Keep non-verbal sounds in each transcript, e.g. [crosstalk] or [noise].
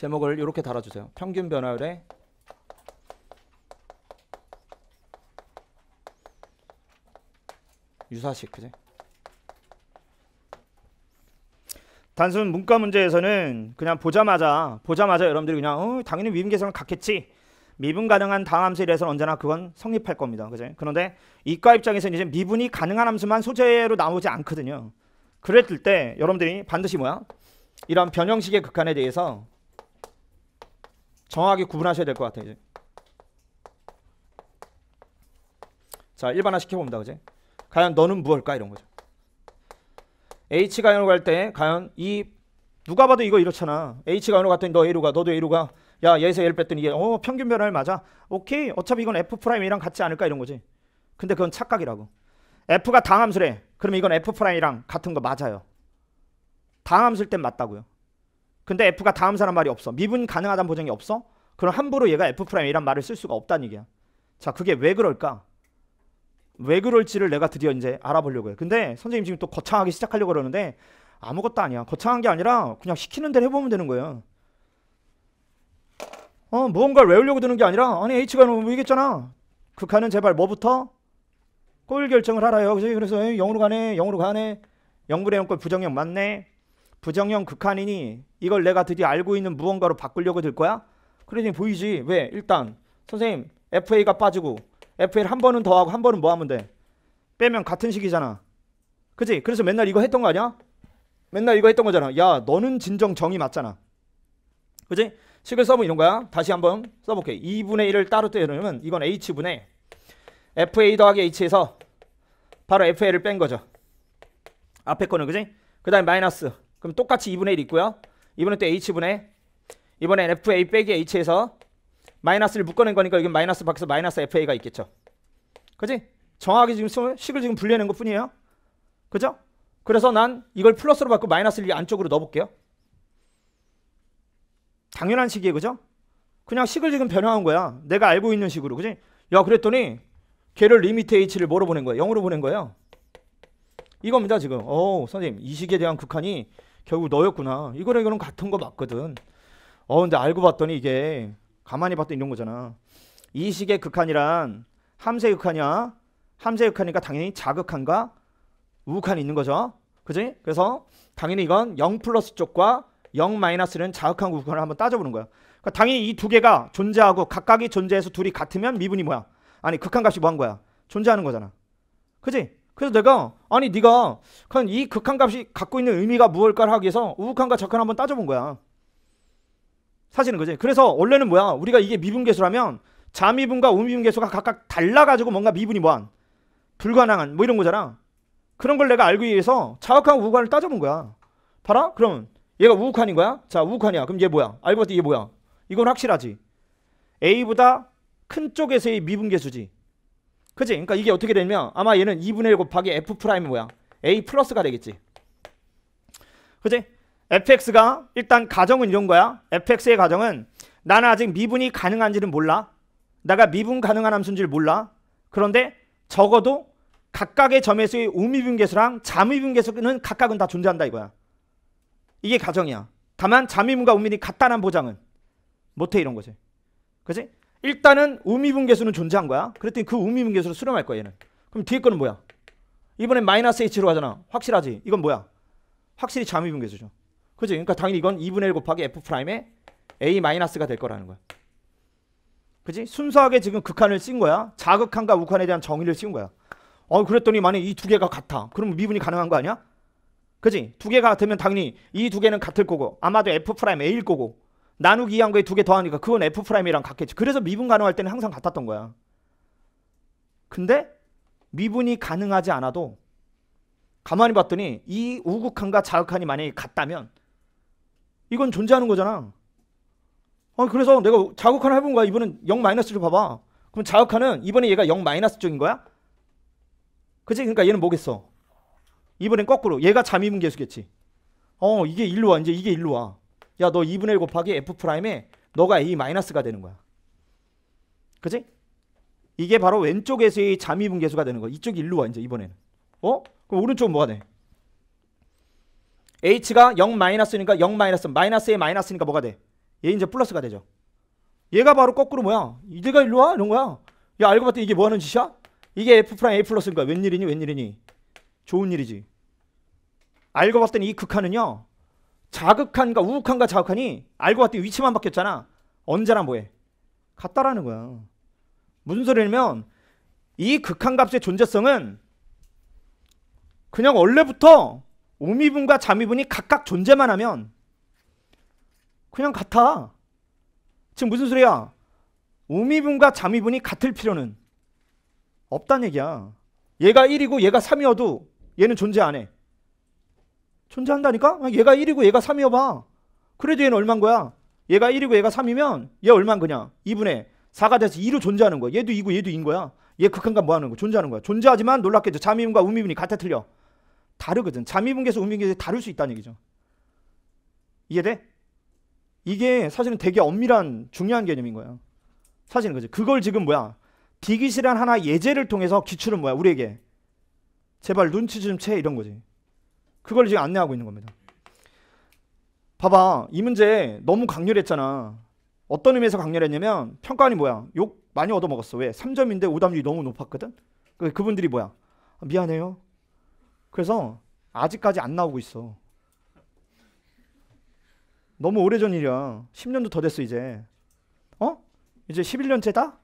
제목을 이렇게 달아주세요. 평균 변화율의 유사식 그지? 단순 문과 문제에서는 그냥 보자마자 보자마자 여러분들이 그냥 어, 당연히 위임 계산을 같겠지 미분 가능한 다함수에 음 대해서는 언제나 그건 성립할 겁니다 그지? 그런데 이과 입장에서는 이제 미분이 가능한 함수만 소재로 나오지 않거든요 그랬을 때 여러분들이 반드시 뭐야 이런 변형식의 극한에 대해서 정확하게 구분하셔야 될 것 같아요. 이제. 자, 일반화 시켜봅니다. 그제? 과연 너는 무엇일까? 이런 거죠. H 가연으로 갈때 과연 이 누가 봐도 이거 이렇잖아. H 가연으로 갔더니 너 A로 가. 너도 A로 가. 야, 얘에서 L 뺐더니 얘. 어, 평균 변화율 맞아. 오케이. 어차피 이건 F 프라임이랑 같지 않을까 이런 거지. 근데 그건 착각이라고. F가 당함수래. 그럼 이건 F 프라임이랑 같은 거 맞아요. 당함수일 땐 맞다고요. 근데 F가 다음 사람 말이 없어. 미분 가능하다는 보장이 없어? 그럼 함부로 얘가 f 이란 말을 쓸 수가 없다는 얘기야. 자, 그게 왜 그럴까? 왜 그럴지를 내가 드디어 이제 알아보려고 해. 근데 선생님 지금 또 거창하게 시작하려고 그러는데 아무것도 아니야. 거창한 게 아니라 그냥 시키는 대로 해보면 되는 거예요. 어, 무언가를 외우려고 드는 게 아니라 아니 H가 너무 이겼잖아 극한은 제발 뭐부터? 꼴 결정을 하라요. 그래서 영으로 가네, 영으로 가네. 영분의 영꼴 부정형 맞네. 부정형 극한이니 이걸 내가 드디어 알고 있는 무언가로 바꾸려고 될 거야? 그러니 보이지 왜 일단 선생님 FA가 빠지고 FA를 한 번은 더 하고 한 번은 뭐 하면 돼 빼면 같은 식이잖아 그지 그래서 맨날 이거 했던 거 아니야? 맨날 이거 했던 거잖아 야 너는 진정 정이 맞잖아 그지 식을 써보면 이런 거야 다시 한번 써볼게 2분의 1을 따로 떼어놓으면 이건 H분의 FA 더하기 H에서 바로 FA를 뺀 거죠 앞에 거는 그지 그 다음에 마이너스 그럼 똑같이 2분의 1 있고요. 2분의 또 h분의 이번에 fa 빼기 h에서 마이너스를 묶어낸 거니까 여기 마이너스 밖에서 마이너스 fa가 있겠죠. 그지? 정확하게 지금 식을 지금 분리해낸 것 뿐이에요. 그죠? 그래서 난 이걸 플러스로 바꾸고 마이너스를 이 안쪽으로 넣어볼게요. 당연한 식이에요. 그죠? 그냥 식을 지금 변형한 거야. 내가 알고 있는 식으로. 그지? 야 그랬더니 걔를 리미트 h를 뭐로 보낸 거예요? 0으로 보낸 거예요. 이겁니다 지금. 어우, 선생님 이 식에 대한 극한이 결국 너였구나. 이거랑 이거랑 같은 거 맞거든. 어, 근데 알고 봤더니 이게 가만히 봤더니 이런 거잖아. 이식의 극한이란 함수의 극한이야. 함수의 극한이니까 당연히 자극한과 우극한이 있는 거죠. 그지? 그래서 당연히 이건 0 플러스 쪽과 0 마이너스는 자극한 우극한을 한번 따져보는 거야. 그러니까 당연히 이 두 개가 존재하고 각각이 존재해서 둘이 같으면 미분이 뭐야? 아니 극한값이 뭐한 거야? 존재하는 거잖아. 그지? 그래서 내가 아니 네가 그냥 이 극한값이 갖고 있는 의미가 무엇일까를 하기 위해서 우극한과 적한 한번 따져본 거야. 사실은 그지. 그래서 원래는 뭐야? 우리가 이게 미분계수라면 자미분과 우미분계수가 각각 달라가지고 뭔가 미분이 뭐한 불가능한 뭐 이런 거잖아. 그런 걸 내가 알기 위해서 자극한 우극한을 따져본 거야. 봐라. 그럼 얘가 우극한인 거야? 자 우극한이야. 그럼 얘 뭐야? 알고 봤더니 얘 뭐야? 이건 확실하지. A보다 큰 쪽에서의 미분계수지. 그치? 그러니까 이게 어떻게 되냐면 아마 얘는 2분의 1 곱하기 f 프라임 이 뭐야? a 플러스가 되겠지. 그치? fx가 일단 가정은 이런 거야. fx의 가정은 나는 아직 미분이 가능한지는 몰라. 내가 미분 가능한 함수인지를 몰라. 그런데 적어도 각각의 점에서의 우미분계수랑 자미분계수는 각각은 다 존재한다 이거야. 이게 가정이야. 다만 자미분과 우미분이 같다는 보장은 못해 이런 거지. 그지? 일단은 음미분계수는 존재한 거야. 그랬더니 그음미분계수를 수렴할 거야 얘는. 그럼 뒤에 거는 뭐야? 이번엔 마이너스 h로 가잖아 확실하지? 이건 뭐야? 확실히 자미분계수죠. 그치 그러니까 당연히 이건 2분의 1 곱하기 f 프라임에 a 마이너스가 될 거라는 거야. 그치 순수하게 지금 극한을 찍은 거야. 자극한과 우한에 대한 정의를 찍은 거야. 어 그랬더니 만약 이두 개가 같아. 그럼 미분이 가능한 거 아니야? 그치두 개가 같으면 당연히 이 두 개는 같을 거고 아마도 f 프라임 a일 거고 나누기 2한 거에 두 개 더하니까 그건 f 프라임이랑 같겠지. 그래서 미분 가능할 때는 항상 같았던 거야. 근데 미분이 가능하지 않아도 가만히 봤더니 이 우극한과 자극한이 만약에 같다면 이건 존재하는 거잖아. 아, 그래서 내가 자극한을 해본 거야. 이번엔0 마이너스 를 봐봐. 그럼 자극한은 이번에 얘가 0 마이너스 쪽인 거야? 그치? 그러니까 얘는 뭐겠어? 이번엔 거꾸로 얘가 잠입은 계수겠지. 어 이게 일로 와 이제 이게 일로 와. 야, 너 2분의 1 곱하기 f 프라임에 너가 a 마이너스가 되는 거야. 그지? 이게 바로 왼쪽에서의 잠이분 계수가 되는 거야. 이쪽이 일로 와 이제 이번에는. 어? 그럼 오른쪽은 뭐가 돼? h가 0 마이너스니까 0 마이너스 마이너스에 마이너스니까 뭐가 돼? 얘 이제 플러스가 되죠. 얘가 바로 거꾸로 뭐야? 이대가 일로 와 이런 거야. 야 알고 봤더니 이게 뭐 하는 짓이야? 이게 f 프라임 a 플러스인 거야. 웬일이니 웬일이니? 좋은 일이지. 알고 봤더니 이 극한은요. 자극한가 우욱한가 자극하니 알고 봤더니 위치만 바뀌었잖아. 언제나 뭐해? 같다라는 거야. 무슨 소리냐면 이 극한값의 존재성은 그냥 원래부터 오미분과 자미분이 각각 존재만 하면 그냥 같아. 지금 무슨 소리야? 오미분과 자미분이 같을 필요는 없단 얘기야. 얘가 1이고 얘가 3이어도 얘는 존재 안 해. 존재한다니까? 아, 얘가 1이고 얘가 3이어봐. 그래도 얘는 얼만 거야? 얘가 1이고 얘가 3이면 얘 얼만 거냐? 2분의 4가 돼서 2로 존재하는 거야. 얘도 2고 얘도 2인 거야. 얘 극한값 뭐 하는 거? 야 존재하는 거야. 존재하지만 놀랍게도 잠이분과 우미분이 같아 틀려. 다르거든. 잠이분계에서 우미분계에서 다를 수 있다는 얘기죠. 이해돼? 이게 사실은 되게 엄밀한 중요한 개념인 거야. 사실은 그지. 그걸 지금 뭐야? 디귿이란 하나 예제를 통해서 기출은 뭐야? 우리에게 제발 눈치 좀 채 이런 거지. 그걸 지금 안내하고 있는 겁니다. 봐봐. 이 문제 너무 강렬했잖아. 어떤 의미에서 강렬했냐면 평가원이 뭐야? 욕 많이 얻어먹었어. 왜? 3점인데 오답률이 너무 높았거든. 그, 그분들이 뭐야? 아, 미안해요. 그래서 아직까지 안 나오고 있어. 너무 오래전 일이야. 10년도 더 됐어 이제. 어? 이제 11년째다?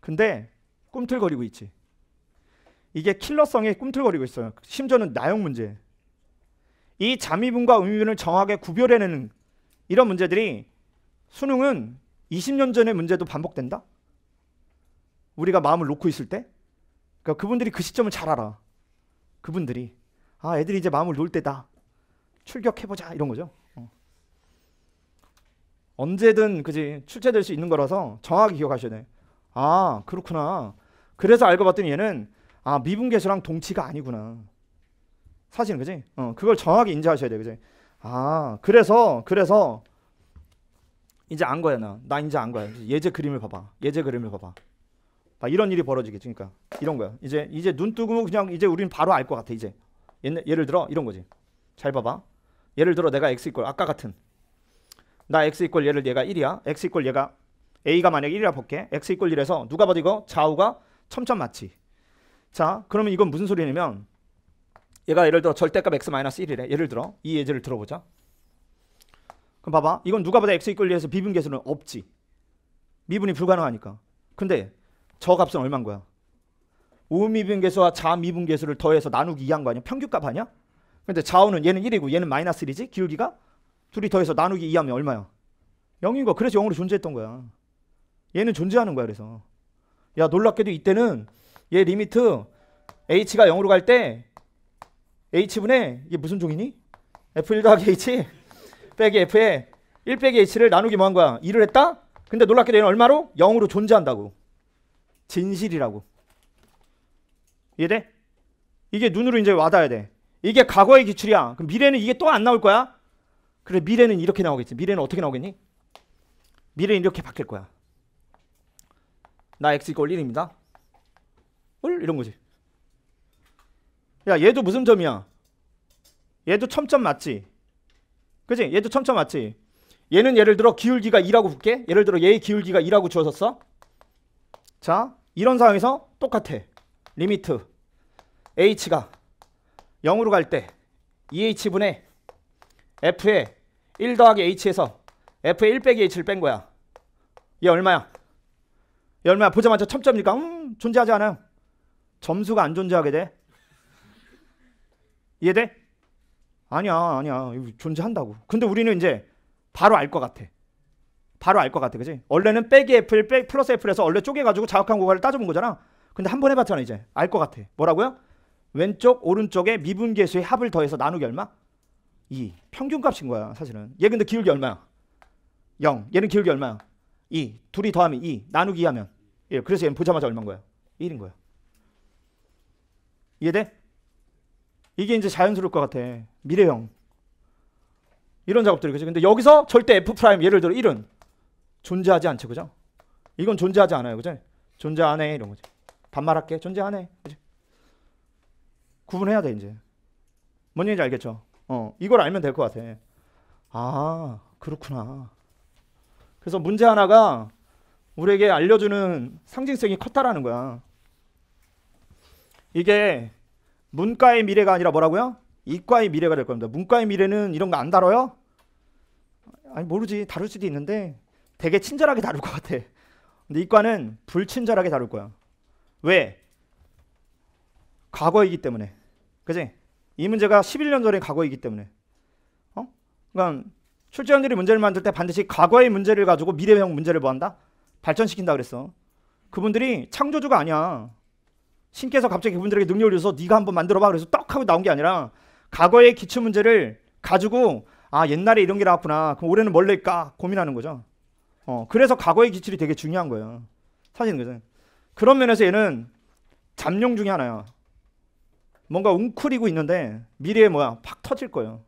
근데 꿈틀거리고 있지. 이게 킬러성에 꿈틀거리고 있어요. 심지어는 나용 문제. 이 잠입음과 음입음을 정확하게 구별해내는 이런 문제들이 수능은 20년 전의 문제도 반복된다. 우리가 마음을 놓고 있을 때, 그러니까 그분들이 그 시점을 잘 알아. 그분들이 아 애들이 이제 마음을 놓을 때다. 출격해보자 이런 거죠. 어. 언제든 그지 출제될 수 있는 거라서 정확히 기억하셔야 돼. 아 그렇구나. 그래서 알고 봤더니 얘는 아 미분계수랑 동치가 아니구나. 사실은 그지? 어, 그걸 정확히 인지하셔야 돼, 그지? 아 그래서 그래서 이제 안 거야 나. 나 이제 안 거야. 예제 그림을 봐봐. 예제 그림을 봐봐. 막 이런 일이 벌어지겠지. 그러니까 이런 거야. 이제 이제 눈 뜨고 그냥 이제 우린 바로 알 것 같아. 이제 예를, 예를 들어 이런 거지. 잘 봐봐. 예를 들어 내가 x 이퀄 아까 같은 나 x 이퀄 얘를 얘가 1이야. x 이퀄 얘가 a가 만약 1이라 볼게. x 이퀄 1에서 누가 봐도 이거 좌우가 첨점 맞지. 자, 그러면 이건 무슨 소리냐면 얘가 예를 들어 절대값 x-1이래. 예를 들어 이 예제를 들어보자. 그럼 봐봐. 이건 누가 보다 x 이끌 1에서 미분 계수는 없지. 미분이 불가능하니까. 근데 저 값은 얼마인 거야? 우미분 계수와 자미분 계수를 더해서 나누기 2한 거 아니야? 평균값 아니야? 근데 자우는 얘는 1이고 얘는 마이너스 1이지? 기울기가? 둘이 더해서 나누기 2하면 얼마야? 0인 거. 그래서 0으로 존재했던 거야. 얘는 존재하는 거야. 그래서. 야 놀랍게도 이때는 얘 리미트 h가 0으로 갈 때 h분의 이게 무슨 종이니? f1 더하기 h [laughs] 빼기 f에 1 빼기 h를 나누기 뭐한 거야? 2를 했다? 근데 놀랍게도 얘는 얼마로? 0으로 존재한다고. 진실이라고. 이해돼? 이게 눈으로 이제 와닿아야 돼. 이게 과거의 기출이야. 그럼 미래는 이게 또 안 나올 거야? 그래 미래는 이렇게 나오겠지. 미래는 어떻게 나오겠니? 미래는 이렇게 바뀔 거야. 나 x 이꼴 1입니다. 뭘 이런 거지. 야 얘도 무슨 점이야? 얘도 첨점 맞지? 그지? 얘도 첨점 맞지? 얘는 예를 들어 기울기가 2라고 볼게. 예를 들어 얘의 기울기가 2라고 주어졌어. 자 이런 상황에서 똑같아. 리미트 h가 0으로 갈 때 2h분의 e f에 1 더하기 h에서 f에 1 빼기 h를 뺀 거야. 얘 얼마야? 얘 얼마야? 보자마자 첨점이니까 음, 존재하지 않아요. 점수가 안 존재하게 돼? 이해돼? 아니야, 아니야. 존재한다고. 근데 우리는 이제 바로 알 것 같아. 바로 알 것 같아. 그지? 원래는 빼기 애플, 빼, 플러스 애플에서 원래 쪼개가지고 자극한 고가를 따져본 거잖아. 근데 한 번 해봤잖아, 이제. 알 것 같아. 뭐라고요? 왼쪽, 오른쪽에 미분계수의 합을 더해서 나누기 얼마? 2. 평균 값인 거야, 사실은. 얘 근데 기울기 얼마야? 0. 얘는 기울기 얼마야? 2. 둘이 더하면 2. 나누기 하면 1. 그래서 얘는 보자마자 얼마인 거야? 1인 거야. 이해돼? 이게 이제 자연스러울 것 같아. 미래형. 이런 작업들이 그죠? 근데 여기서 절대 F 프라임 예를 들어 1은 존재하지 않죠. 그죠? 이건 존재하지 않아요. 그죠? 존재 안 해. 이런 거지. 반말할게. 존재 안 해. 그죠? 구분해야 돼, 이제. 뭔 얘기인지 알겠죠? 어, 이걸 알면 될 것 같아. 아, 그렇구나. 그래서 문제 하나가 우리에게 알려주는 상징성이 컸다라는 거야. 이게 문과의 미래가 아니라 뭐라고요? 이과의 미래가 될 겁니다. 문과의 미래는 이런 거 안 다뤄요? 아니 모르지 다룰 수도 있는데 되게 친절하게 다룰 것 같아. 근데 이과는 불친절하게 다룰 거야. 왜? 과거이기 때문에. 그지? 이 문제가 11년 전의 과거이기 때문에. 어? 그러니까 출제원들이 문제를 만들 때 반드시 과거의 문제를 가지고 미래형 문제를 뭐한다? 발전시킨다 그랬어. 그분들이 창조주가 아니야. 신께서 갑자기 그분들에게 능력을 주셔서 네가 한번 만들어봐 그래서 떡 하고 나온 게 아니라 과거의 기초 문제를 가지고 아 옛날에 이런 게 나왔구나 그럼 올해는 뭘 낼까 고민하는 거죠. 어 그래서 과거의 기출이 되게 중요한 거예요. 사실 그죠. 그런 면에서 얘는 잠룡 중에 하나야. 뭔가 웅크리고 있는데 미래에 뭐야 팍 터질 거예요.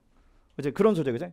이제 그런 소재 그죠.